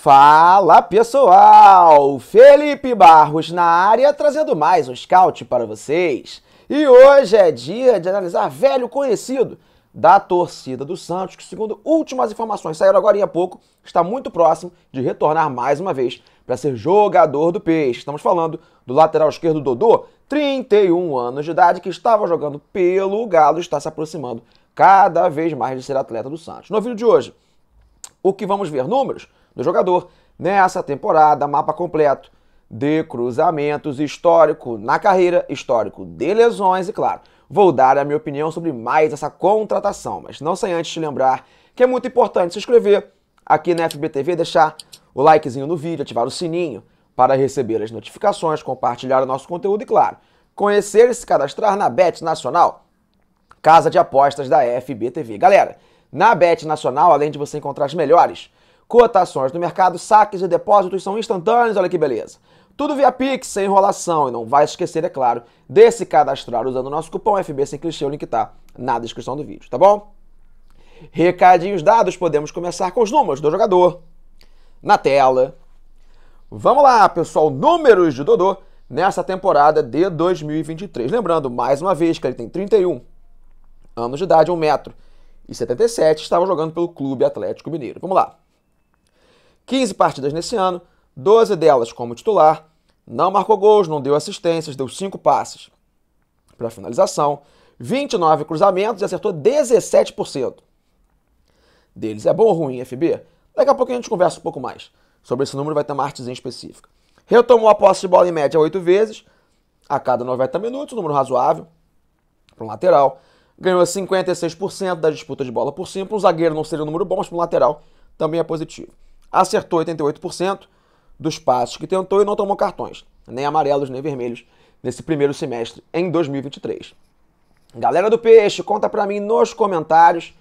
Fala pessoal! Felipe Barros na área trazendo mais um scout para vocês. E hoje é dia de analisar velho conhecido da torcida do Santos, que segundo últimas informações saíram agora há pouco, está muito próximo de retornar mais uma vez para ser jogador do Peixe. Estamos falando do lateral esquerdo Dodô, 31 anos de idade, que estava jogando pelo Galo, está se aproximando cada vez mais de ser atleta do Santos. No vídeo de hoje, o que vamos ver? Números? do jogador. Nessa temporada, mapa completo de cruzamentos, histórico na carreira, histórico de lesões e, claro, vou dar a minha opinião sobre mais essa contratação, mas não sem antes te lembrar que é muito importante se inscrever aqui na FBTV, deixar o likezinho no vídeo, ativar o sininho para receber as notificações, compartilhar o nosso conteúdo e, claro, conhecer e se cadastrar na Bet Nacional, casa de apostas da FBTV. Galera, na Bet Nacional, além de você encontrar as melhores cotações no mercado, saques e depósitos são instantâneos, olha que beleza. Tudo via Pix, sem enrolação, e não vai esquecer, é claro, de se cadastrar usando o nosso cupom FB sem clichê, o link tá na descrição do vídeo, tá bom? Recadinhos dados, podemos começar com os números do jogador na tela. Vamos lá, pessoal, números de Dodô nessa temporada de 2023. Lembrando, mais uma vez, que ele tem 31 anos de idade, 1 metro e 77, estava jogando pelo Clube Atlético Mineiro. Vamos lá. 15 partidas nesse ano, 12 delas como titular, não marcou gols, não deu assistências, deu 5 passes para finalização, 29 cruzamentos e acertou 17%. Deles é bom ou ruim, FB? Daqui a pouco a gente conversa um pouco mais. Sobre esse número vai ter uma artezinha específica. Retomou a posse de bola em média 8 vezes, a cada 90 minutos, um número razoável para um lateral. Ganhou 56% da disputa de bola por cima. Para um zagueiro não seria um número bom, mas para um lateral também é positivo acertou 88% dos passos que tentou e não tomou cartões, nem amarelos nem vermelhos, nesse primeiro semestre em 2023. Galera do Peixe, conta para mim nos comentários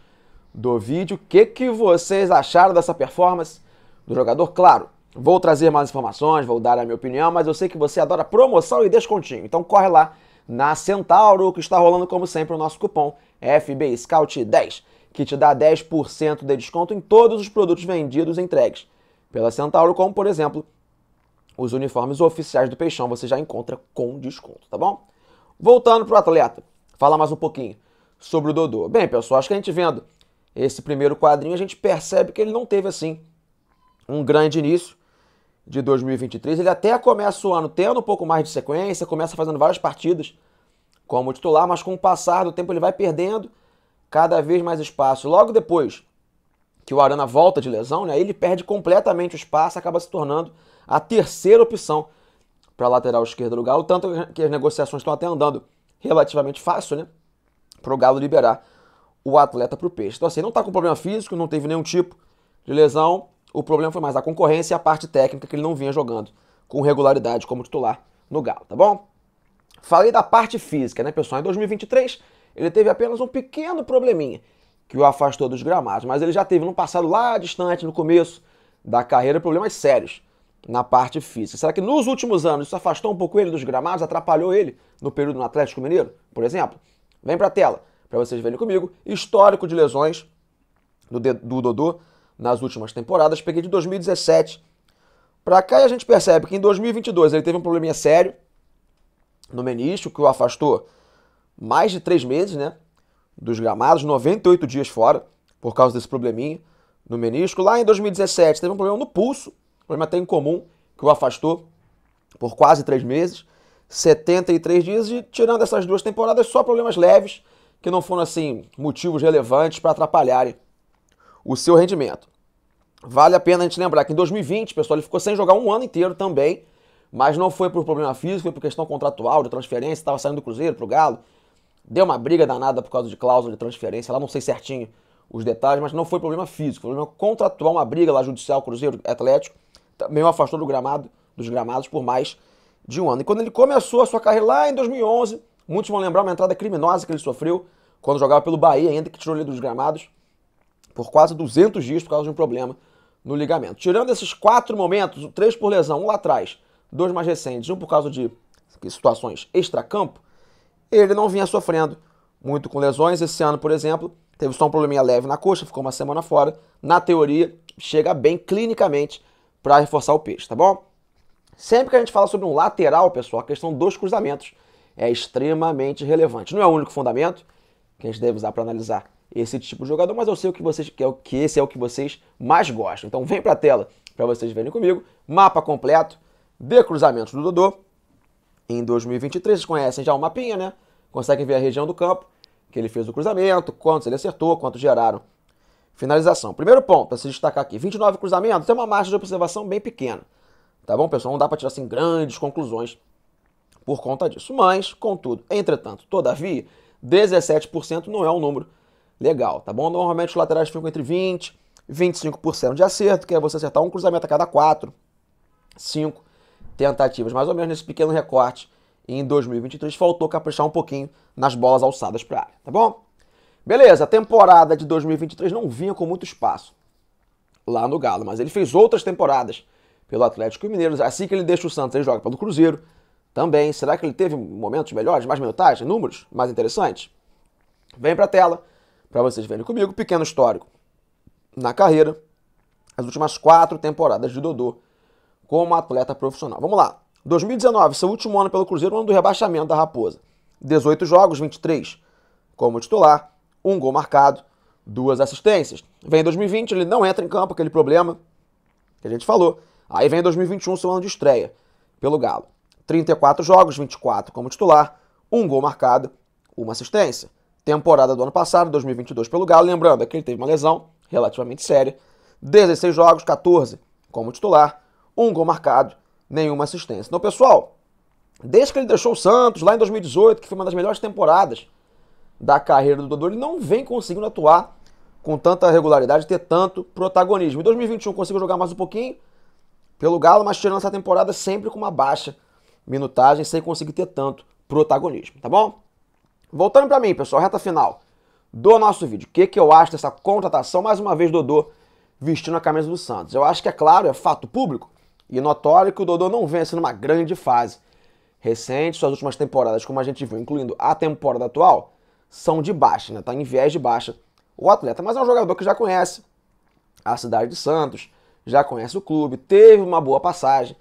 do vídeo o que, que vocês acharam dessa performance do jogador. Claro, vou trazer mais informações, vou dar a minha opinião, mas eu sei que você adora promoção e descontinho, então corre lá na Centauro, que está rolando como sempre o nosso cupom fb Scout 10 que te dá 10% de desconto em todos os produtos vendidos e entregues pela Centauro, como por exemplo os uniformes oficiais do Peixão, você já encontra com desconto, tá bom? Voltando para o atleta, falar mais um pouquinho sobre o Dodô. Bem, pessoal, acho que a gente vendo esse primeiro quadrinho, a gente percebe que ele não teve assim um grande início de 2023. Ele até começa o ano tendo um pouco mais de sequência, começa fazendo várias partidas como titular, mas com o passar do tempo ele vai perdendo cada vez mais espaço. Logo depois que o Arana volta de lesão, né, ele perde completamente o espaço, acaba se tornando a terceira opção para a lateral esquerda do Galo, tanto que as negociações estão até andando relativamente fácil, né, para o Galo liberar o atleta para o Peixe. Então assim, não está com problema físico, não teve nenhum tipo de lesão, o problema foi mais a concorrência e a parte técnica que ele não vinha jogando com regularidade como titular no Galo, tá bom? Falei da parte física, né, pessoal? Em 2023, ele teve apenas um pequeno probleminha que o afastou dos gramados, mas ele já teve no passado lá distante, no começo da carreira, problemas sérios na parte física. Será que nos últimos anos isso afastou um pouco ele dos gramados, atrapalhou ele no período no Atlético Mineiro, por exemplo? Vem para a tela para vocês verem comigo. Histórico de lesões do, do Dodô nas últimas temporadas. Peguei de 2017 para cá e a gente percebe que em 2022 ele teve um probleminha sério no menisco que o afastou mais de três meses, né? Dos gramados, 98 dias fora, por causa desse probleminha no menisco. Lá em 2017, teve um problema no pulso, problema até incomum, que o afastou por quase três meses. 73 dias e tirando essas duas temporadas, só problemas leves que não foram assim motivos relevantes para atrapalharem o seu rendimento. Vale a pena a gente lembrar que em 2020, pessoal, ele ficou sem jogar um ano inteiro também, mas não foi por problema físico, foi por questão contratual, de transferência, estava saindo do Cruzeiro para o Galo, Deu uma briga danada por causa de cláusula de transferência, lá não sei certinho os detalhes, mas não foi problema físico, foi problema contratual, uma briga lá judicial, Cruzeiro Atlético, também o afastou do gramado, dos gramados por mais de um ano. E quando ele começou a sua carreira lá em 2011, muitos vão lembrar uma entrada criminosa que ele sofreu quando jogava pelo Bahia, ainda que tirou ele dos gramados por quase 200 dias por causa de um problema no ligamento. Tirando esses quatro momentos, três por lesão, um lá atrás, dois mais recentes, um por causa de situações extracampo, ele não vinha sofrendo muito com lesões. Esse ano, por exemplo, teve só um probleminha leve na coxa, ficou uma semana fora. Na teoria, chega bem clinicamente para reforçar o peixe, tá bom? Sempre que a gente fala sobre um lateral, pessoal, a questão dos cruzamentos é extremamente relevante. Não é o único fundamento que a gente deve usar para analisar esse tipo de jogador, mas eu sei o que vocês que é o que esse é o que vocês mais gostam. Então vem para a tela para vocês verem comigo, mapa completo de cruzamentos do Dodô em 2023. Vocês conhecem já o mapinha, né? Conseguem ver a região do campo, que ele fez o cruzamento, quantos ele acertou, quantos geraram. Finalização. Primeiro ponto para se destacar aqui: 29 cruzamentos, é uma margem de observação bem pequena. Tá bom, pessoal? Não dá para tirar assim, grandes conclusões por conta disso. Mas, contudo, entretanto, todavia, 17% não é um número legal, tá bom? Normalmente os laterais ficam entre 20 e 25% de acerto, que é você acertar um cruzamento a cada 4, 5 tentativas, mais ou menos nesse pequeno recorte em 2023. Faltou caprichar um pouquinho nas bolas alçadas para a área, tá bom? Beleza, a temporada de 2023 não vinha com muito espaço lá no Galo, mas ele fez outras temporadas pelo Atlético Mineiro. Assim que ele deixa o Santos, ele joga pelo Cruzeiro também. Será que ele teve momentos melhores, mais minutagem, números mais interessantes? Vem para a tela para vocês verem comigo. Pequeno histórico na carreira. As últimas quatro temporadas de Dodô como atleta profissional. Vamos lá. 2019, seu último ano pelo Cruzeiro, ano do rebaixamento da Raposa. 18 jogos, 23 como titular, um gol marcado, duas assistências. Vem 2020, ele não entra em campo, aquele problema que a gente falou. Aí vem 2021, seu ano de estreia pelo Galo. 34 jogos, 24 como titular, um gol marcado, uma assistência. Temporada do ano passado, 2022 pelo Galo, lembrando é que ele teve uma lesão relativamente séria. 16 jogos, 14 como titular, um gol marcado, nenhuma assistência. Então, pessoal, desde que ele deixou o Santos, lá em 2018, que foi uma das melhores temporadas da carreira do Dodô, ele não vem conseguindo atuar com tanta regularidade, ter tanto protagonismo. Em 2021 conseguiu jogar mais um pouquinho pelo Galo, mas tirando essa temporada sempre com uma baixa minutagem, sem conseguir ter tanto protagonismo, tá bom? Voltando para mim, pessoal, reta final do nosso vídeo. O que, que eu acho dessa contratação, mais uma vez, Dodô vestindo a camisa do Santos? Eu acho que é claro, é fato público, e notório que o Dodô não vence numa grande fase. Recente, suas últimas temporadas, como a gente viu, incluindo a temporada atual, são de baixa, né? Tá em viés de baixa o atleta, mas é um jogador que já conhece a cidade de Santos, já conhece o clube, teve uma boa passagem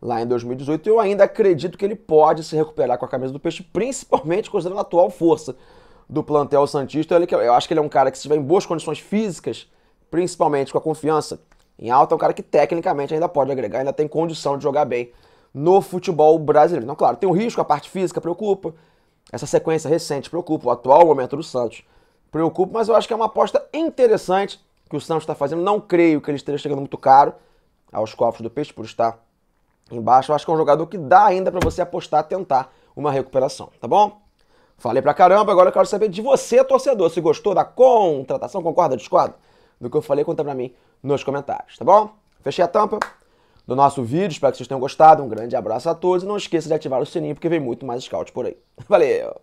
lá em 2018 e eu ainda acredito que ele pode se recuperar com a camisa do Peixe, principalmente considerando a atual força do plantel Santista. Eu acho que ele é um cara que, se estiver em boas condições físicas, principalmente com a confiança em alta é um cara que tecnicamente ainda pode agregar, ainda tem condição de jogar bem no futebol brasileiro. Então, claro, tem um risco, a parte física preocupa, essa sequência recente preocupa, o atual momento do Santos preocupa, mas eu acho que é uma aposta interessante que o Santos está fazendo. Não creio que ele esteja chegando muito caro aos cofres do Peixe por estar embaixo. Eu acho que é um jogador que dá ainda para você apostar, tentar uma recuperação, tá bom? Falei pra caramba, agora eu quero saber de você, torcedor, se gostou da contratação, concorda, discorda? do que eu falei, conta pra mim nos comentários, tá bom? Fechei a tampa do nosso vídeo, espero que vocês tenham gostado. Um grande abraço a todos e não esqueça de ativar o sininho porque vem muito mais scout por aí. Valeu!